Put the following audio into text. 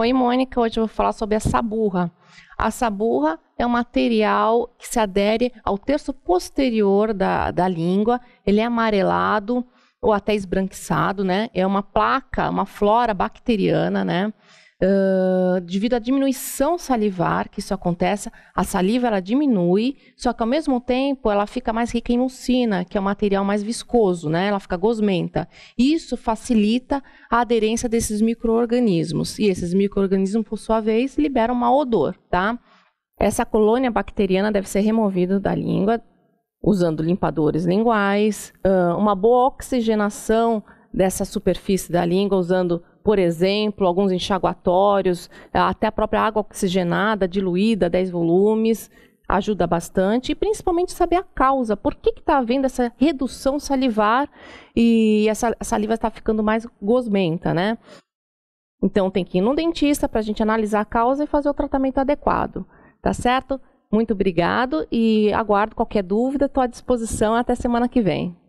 Oi, Mônica. Hoje eu vou falar sobre a saburra. A saburra é um material que se adere ao terço posterior da, da língua. Ele é amarelado ou até esbranquiçado, né? É uma placa, uma flora bacteriana, né? devido à diminuição salivar, que isso acontece, a saliva ela diminui, só que ao mesmo tempo ela fica mais rica em mucina, que é um material mais viscoso, né? Ela fica gosmenta. Isso facilita a aderência desses micro-organismos. E esses micro-organismos, por sua vez, liberam mau odor, tá? Essa colônia bacteriana deve ser removida da língua usando limpadores linguais, uma boa oxigenação dessa superfície da língua usando por exemplo, alguns enxaguatórios, eh, até a própria água oxigenada, diluída, 10 volumes, ajuda bastante. E principalmente saber a causa. Por que está havendo essa redução salivar e essa saliva está ficando mais gosmenta, né? Então tem que ir no dentista para a gente analisar a causa e fazer o tratamento adequado. Tá certo? Muito obrigado e aguardo qualquer dúvida, estou à disposição até semana que vem.